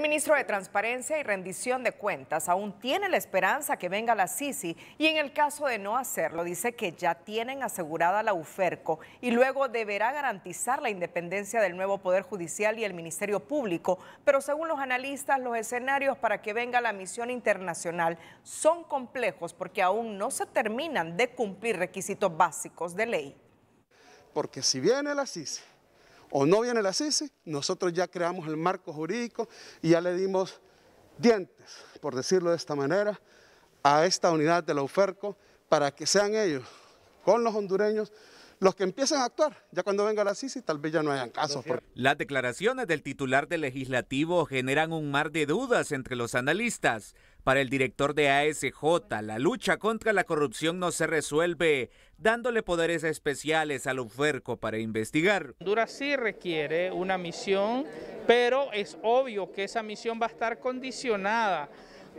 El ministro de Transparencia y Rendición de Cuentas aún tiene la esperanza que venga la Sisi y en el caso de no hacerlo dice que ya tienen asegurada la UFERCO y luego deberá garantizar la independencia del nuevo Poder Judicial y el Ministerio Público. Pero según los analistas, los escenarios para que venga la misión internacional son complejos porque aún no se terminan de cumplir requisitos básicos de ley. Porque si viene la Sisi o no viene la CISI, nosotros ya creamos el marco jurídico y ya le dimos dientes, por decirlo de esta manera, a esta unidad de la UFERCO para que sean ellos, con los hondureños, los que empiecen a actuar, ya cuando venga la CISI tal vez ya no hayan casos. Las declaraciones del titular del legislativo generan un mar de dudas entre los analistas. Para el director de ASJ, la lucha contra la corrupción no se resuelve dándole poderes especiales al UFERCO para investigar. Honduras sí requiere una misión, pero es obvio que esa misión va a estar condicionada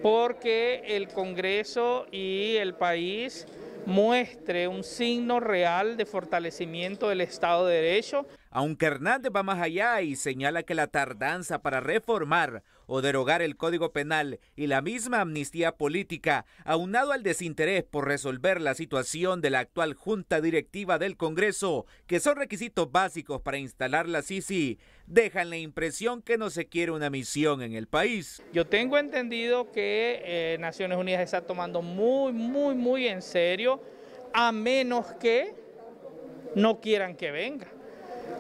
porque el Congreso y el país muestre un signo real de fortalecimiento del Estado de Derecho aunque Hernández va más allá y señala que la tardanza para reformar o derogar el Código Penal y la misma amnistía política, aunado al desinterés por resolver la situación de la actual Junta Directiva del Congreso, que son requisitos básicos para instalar la CICI, dejan la impresión que no se quiere una misión en el país. Yo tengo entendido que eh, Naciones Unidas está tomando muy, muy, muy en serio, a menos que no quieran que venga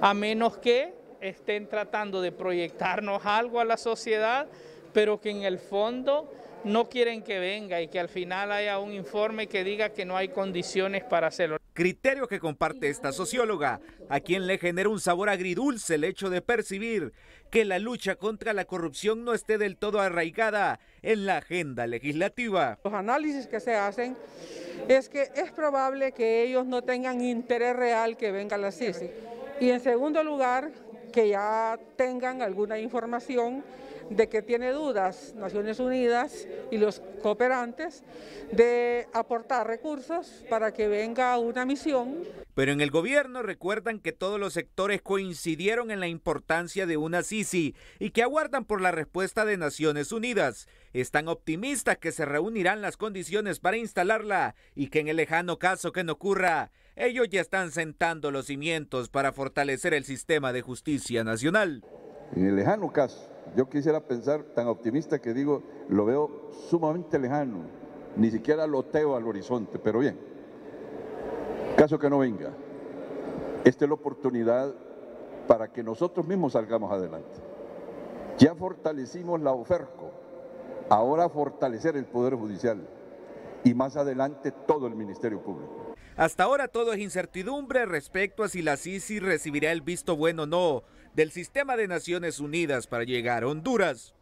a menos que estén tratando de proyectarnos algo a la sociedad, pero que en el fondo no quieren que venga y que al final haya un informe que diga que no hay condiciones para hacerlo. Criterio que comparte esta socióloga, a quien le genera un sabor agridulce el hecho de percibir que la lucha contra la corrupción no esté del todo arraigada en la agenda legislativa. Los análisis que se hacen es que es probable que ellos no tengan interés real que venga la CICI y en segundo lugar, que ya tengan alguna información de que tiene dudas Naciones Unidas y los cooperantes de aportar recursos para que venga una misión. Pero en el gobierno recuerdan que todos los sectores coincidieron en la importancia de una Sisi y que aguardan por la respuesta de Naciones Unidas. Están optimistas que se reunirán las condiciones para instalarla y que en el lejano caso que no ocurra, ellos ya están sentando los cimientos para fortalecer el sistema de justicia nacional. En el lejano caso yo quisiera pensar, tan optimista que digo, lo veo sumamente lejano, ni siquiera loteo al horizonte, pero bien, caso que no venga, esta es la oportunidad para que nosotros mismos salgamos adelante. Ya fortalecimos la oferta, ahora fortalecer el Poder Judicial y más adelante todo el Ministerio Público. Hasta ahora todo es incertidumbre respecto a si la CISI recibirá el visto bueno o no del sistema de Naciones Unidas para llegar a Honduras.